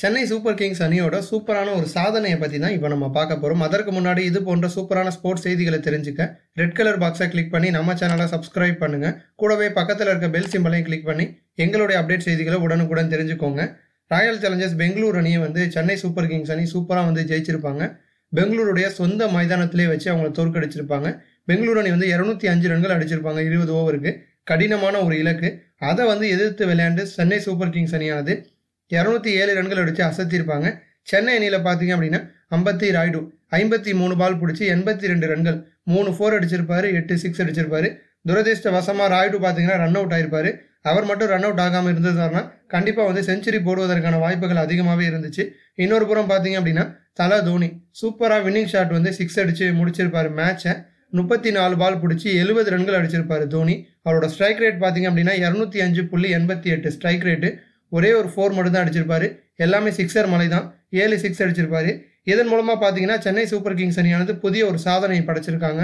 Chennai super Kings அணியோட சூப்பரான ஒரு சாதனையை பற்றி தான் இப்போ நம்ம பார்க்க போகிறோம் அதற்கு முன்னாடி இது போன்ற சூப்பரான ஸ்போர்ட்ஸ் செய்திகளை தெரிஞ்சுக்க ரெட் கலர் பாக்ஸை கிளிக் பண்ணி நம்ம சேனலை சப்ஸ்கிரைப் பண்ணுங்கள் கூடவே பக்கத்தில் இருக்க பெல் சிம்பிளையும் கிளிக் பண்ணி எங்களுடைய அப்டேட் செய்திகளை உடனுக்குடன் தெரிஞ்சுக்கோங்க ராயல் சேலஞ்சர்ஸ் பெங்களூர் அணியை வந்து சென்னை சூப்பர் கிங்ஸ் அணி சூப்பராக வந்து ஜெயிச்சிருப்பாங்க பெங்களூருடைய சொந்த மைதானத்திலே வச்சு அவங்கள தோற்கடிச்சிருப்பாங்க பெங்களூர் அணி வந்து இரநூத்தி அஞ்சு ரன்கள் அடிச்சிருப்பாங்க இருபது ஓவருக்கு கடினமான ஒரு இலக்கு அதை வந்து எதிர்த்து விளையாண்டு சென்னை சூப்பர் கிங்ஸ் அணியானது இரநூத்தி ஏழு ரன்கள் அடித்து அசத்திருப்பாங்க சென்னை அணியில் பார்த்தீங்க அப்படின்னா ஐம்பத்தி ராய்டு ஐம்பத்தி மூணு பால் பிடிச்சி எண்பத்தி ரெண்டு ரன்கள் மூணு ஃபோர் அடிச்சிருப்பாரு எட்டு சிக்ஸ் அடிச்சிருப்பாரு வசமாக ராய்டு பார்த்தீங்கன்னா ரன் அவுட் ஆயிருப்பாரு அவர் மட்டும் ரன் அவுட் ஆகாமல் இருந்ததுனா கண்டிப்பாக வந்து செஞ்சுரி போடுவதற்கான வாய்ப்புகள் அதிகமாகவே இருந்துச்சு இன்னொரு புறம் பார்த்தீங்க அப்படின்னா தலா தோனி சூப்பராக வின்னிங் ஷாட் வந்து சிக்ஸ் அடித்து முடிச்சிருப்பார் மேட்சை முப்பத்தி நாலு பால் பிடிச்சி எழுபது ரன்கள் அடிச்சிருப்பார் தோனி அவரோட ஸ்ட்ரைக் ரேட் பார்த்தீங்க அப்படின்னா இரநூத்தி அஞ்சு புள்ளி எண்பத்தி எட்டு ஸ்ட்ரைக் ரேட்டு ஒரே ஒரு ஃபோர் மட்டும் தான் அடிச்சிருப்பார் எல்லாமே சிக்ஸர் மலை தான் ஏழு சிக்ஸ் அடிச்சிருப்பார் இதன் மூலமாக பார்த்தீங்கன்னா சென்னை சூப்பர் கிங்ஸ் அணியானது புதிய ஒரு சாதனை படைச்சிருக்காங்க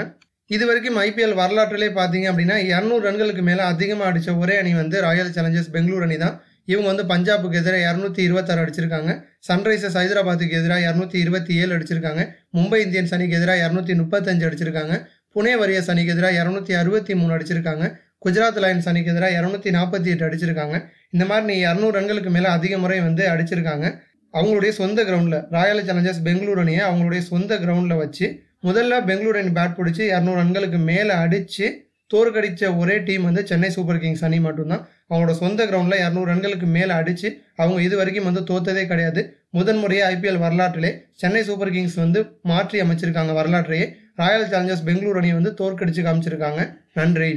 இது வரைக்கும் ஐபிஎல் வரலாற்றிலே பார்த்தீங்க அப்படின்னா இரநூறு ரன்களுக்கு மேலே அதிகமாக அடித்த ஒரே அணி வந்து ராயல் சேலஞ்சர்ஸ் பெங்களூர் அணி தான் இவங்க வந்து பஞ்சாபுக்கு எதிராக இரநூத்தி இருபத்தாறு அடிச்சிருக்காங்க சன்ரைசர்ஸ் ஹைதராபாத்துக்கு எதிராக இரநூத்தி இருபத்தி ஏழு அடிச்சிருக்காங்க மும்பை இந்தியன்ஸ் அணிக்கு எதிராக இரநூத்தி முப்பத்தஞ்சு அடிச்சிருக்காங்க புனே வரியஸ் அணிக்கு எதிராக இரநூத்தி அறுபத்தி மூணு அடிச்சிருக்காங்க குஜராத் லயன்ஸ் அணிக்கு எதிராக இரநூத்தி நாற்பத்தி எட்டு அடிச்சிருக்காங்க இந்த மாதிரி நீ இரநூறு ரன்களுக்கு மேலே அதிக முறை வந்து அடிச்சிருக்காங்க அவங்களுடைய சொந்த கிரவுண்டில் ராயல் சேலஞ்சர்ஸ் பெங்களூர் அணியை அவங்களுடைய சொந்த கிரவுண்டில் வச்சு முதல்ல பெங்களூர் அணி பேட் பிடிச்சி இரநூறு ரன்களுக்கு மேலே அடித்து தோற்கடித்த ஒரே டீம் வந்து சென்னை சூப்பர் கிங்ஸ் அணி மட்டும்தான் அவங்களோட சொந்த கிரவுண்டில் இரநூறு ரன்களுக்கு மேலே அடித்து அவங்க இது வரைக்கும் வந்து தோற்றதே கிடையாது முதன்முறையாக ஐபிஎல் வரலாற்றிலே சென்னை சூப்பர் கிங்ஸ் வந்து மாற்றி அமைச்சிருக்காங்க வரலாற்றையே ராயல் சேலஞ்சர்ஸ் பெங்களூர் அணியை வந்து தோற்கடித்து காமிச்சிருக்காங்க நன்றி